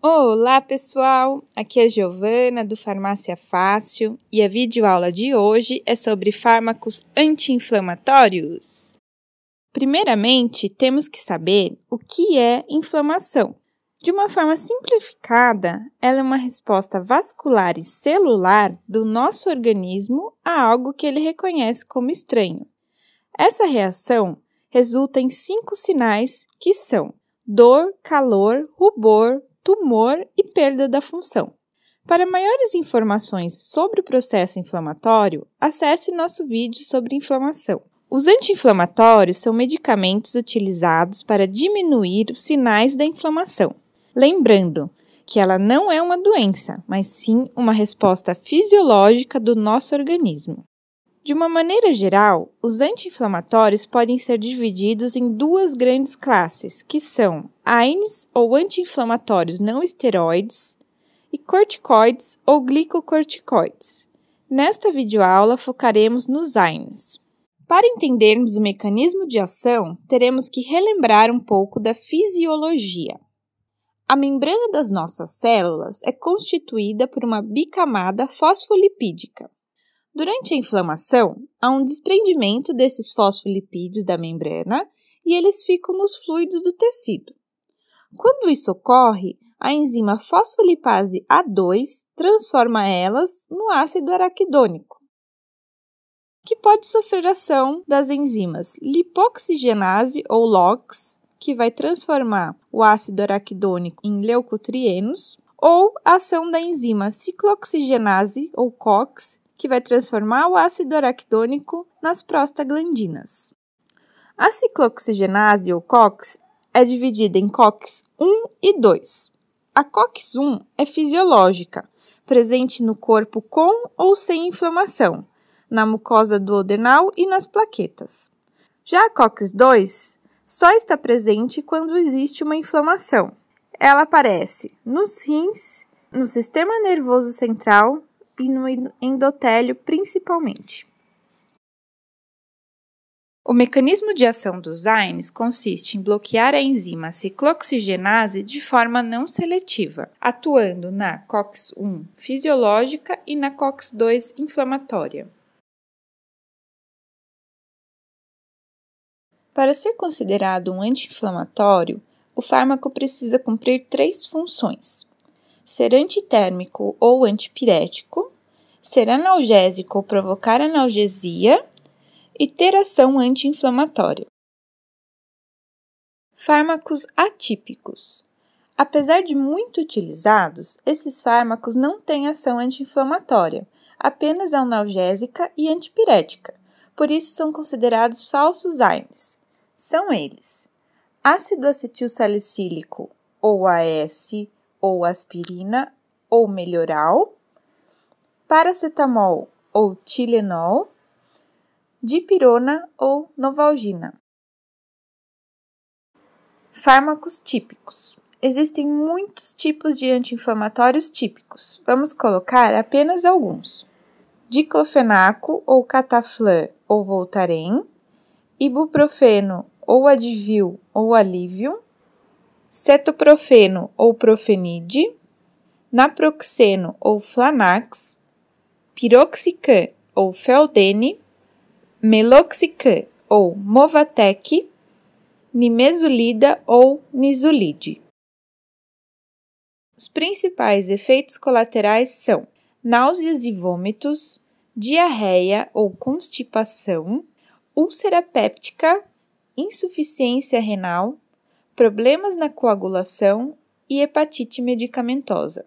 Olá, pessoal! Aqui é Giovana do Farmácia Fácil e a videoaula de hoje é sobre fármacos anti-inflamatórios. Primeiramente, temos que saber o que é inflamação. De uma forma simplificada, ela é uma resposta vascular e celular do nosso organismo a algo que ele reconhece como estranho. Essa reação resulta em cinco sinais que são dor, calor, rubor, tumor e perda da função. Para maiores informações sobre o processo inflamatório, acesse nosso vídeo sobre inflamação. Os anti-inflamatórios são medicamentos utilizados para diminuir os sinais da inflamação. Lembrando que ela não é uma doença, mas sim uma resposta fisiológica do nosso organismo. De uma maneira geral, os anti-inflamatórios podem ser divididos em duas grandes classes, que são AINES ou anti-inflamatórios não esteroides e corticoides ou glicocorticoides. Nesta videoaula focaremos nos AINES. Para entendermos o mecanismo de ação, teremos que relembrar um pouco da fisiologia. A membrana das nossas células é constituída por uma bicamada fosfolipídica Durante a inflamação, há um desprendimento desses fosfolipídios da membrana e eles ficam nos fluidos do tecido. Quando isso ocorre, a enzima fosfolipase A2 transforma elas no ácido araquidônico, que pode sofrer ação das enzimas lipoxigenase ou LOX, que vai transformar o ácido araquidônico em leucotrienos, ou ação da enzima ciclooxigenase ou COX, que vai transformar o ácido araquidônico nas prostaglandinas. A ciclooxigenase, ou COX, é dividida em COX-1 e 2. A COX-1 é fisiológica, presente no corpo com ou sem inflamação, na mucosa duodenal e nas plaquetas. Já a COX-2 só está presente quando existe uma inflamação. Ela aparece nos rins, no sistema nervoso central, e no endotélio principalmente. O mecanismo de ação dos AINES consiste em bloquear a enzima ciclooxigenase de forma não seletiva, atuando na COX-1 fisiológica e na COX-2 inflamatória. Para ser considerado um anti-inflamatório, o fármaco precisa cumprir três funções: ser antitérmico ou antipirético, ser analgésico ou provocar analgesia e ter ação anti-inflamatória. Fármacos atípicos. Apesar de muito utilizados, esses fármacos não têm ação anti-inflamatória, apenas analgésica e antipirética, por isso são considerados falsos AINES. São eles: ácido acetil salicílico, ou AS, ou aspirina ou melhoral, paracetamol ou Tilenol, dipirona ou novalgina. Fármacos típicos. Existem muitos tipos de anti-inflamatórios típicos. Vamos colocar apenas alguns: diclofenaco ou cataflã ou Voltaren, ibuprofeno ou Advil ou Alívio, cetoprofeno ou profenide, naproxeno ou flanax, piroxicam ou feldene, meloxicam ou movatec, nimesulida ou nisulide. Os principais efeitos colaterais são náuseas e vômitos, diarreia ou constipação, úlcera péptica, insuficiência renal, problemas na coagulação e hepatite medicamentosa,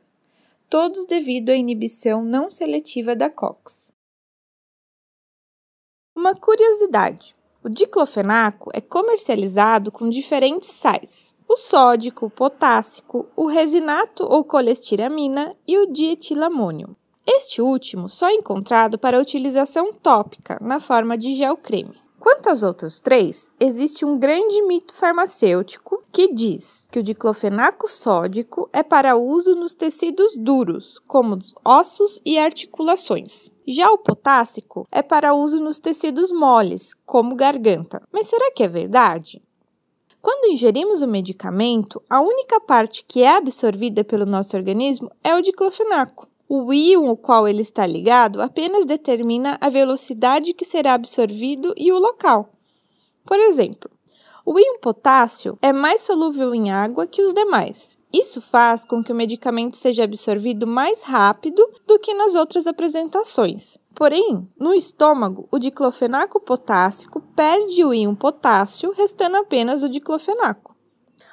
todos devido à inibição não seletiva da COX. Uma curiosidade: o diclofenaco é comercializado com diferentes sais: o sódico, o potássico, o resinato ou colestiramina e o dietilamônio. Este último só é encontrado para utilização tópica na forma de gel creme. Quanto aos outros três, existe um grande mito farmacêutico que diz que o diclofenaco sódico é para uso nos tecidos duros, como os ossos e articulações. Já o potássico é para uso nos tecidos moles, como garganta. Mas será que é verdade? Quando ingerimos o medicamento, a única parte que é absorvida pelo nosso organismo é o diclofenaco. O íon ao qual ele está ligado apenas determina a velocidade que será absorvido e o local. Por exemplo, o íon potássio é mais solúvel em água que os demais. Isso faz com que o medicamento seja absorvido mais rápido do que nas outras apresentações. Porém, no estômago, o diclofenaco potássico perde o íon potássio, restando apenas o diclofenaco.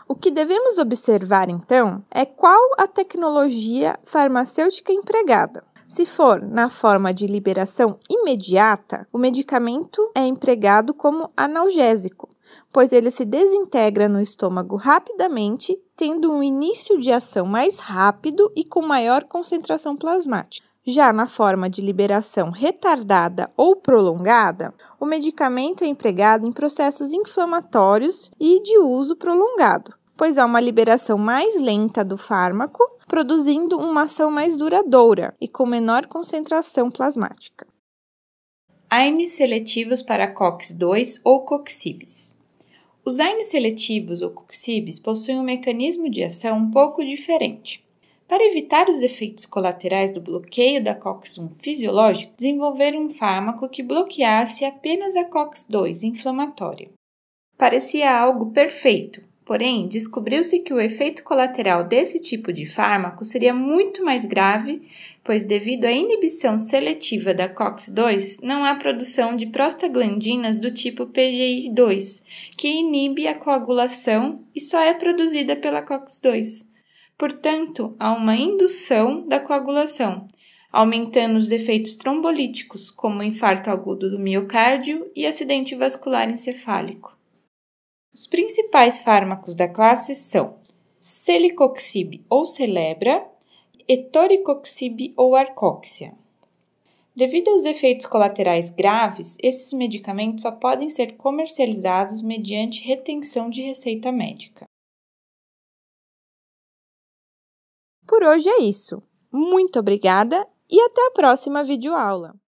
O que devemos observar então é qual a tecnologia farmacêutica empregada. Se for na forma de liberação imediata, o medicamento é empregado como analgésico pois ele se desintegra no estômago rapidamente, tendo um início de ação mais rápido e com maior concentração plasmática. Já na forma de liberação retardada ou prolongada, o medicamento é empregado em processos inflamatórios e de uso prolongado, pois há uma liberação mais lenta do fármaco, produzindo uma ação mais duradoura e com menor concentração plasmática. AINES seletivos para COX-2 ou COXIBIS. Os AINES seletivos ou CUCIBs possuem um mecanismo de ação um pouco diferente. Para evitar os efeitos colaterais do bloqueio da COX-1 fisiológico, desenvolveram um fármaco que bloqueasse apenas a COX-2 inflamatória. Parecia algo perfeito, Porém, descobriu-se que o efeito colateral desse tipo de fármaco seria muito mais grave, pois, devido à inibição seletiva da COX-2, não há produção de prostaglandinas do tipo PGI-2, que inibe a coagulação e só é produzida pela COX-2. Portanto, há uma indução da coagulação, aumentando os efeitos trombolíticos, como infarto agudo do miocárdio e acidente vascular encefálico. Os principais fármacos da classe são celicoxib ou celebra, etoricoxib ou arcóxia. Devido aos efeitos colaterais graves, esses medicamentos só podem ser comercializados mediante retenção de receita médica. Por hoje é isso. Muito obrigada e até a próxima videoaula!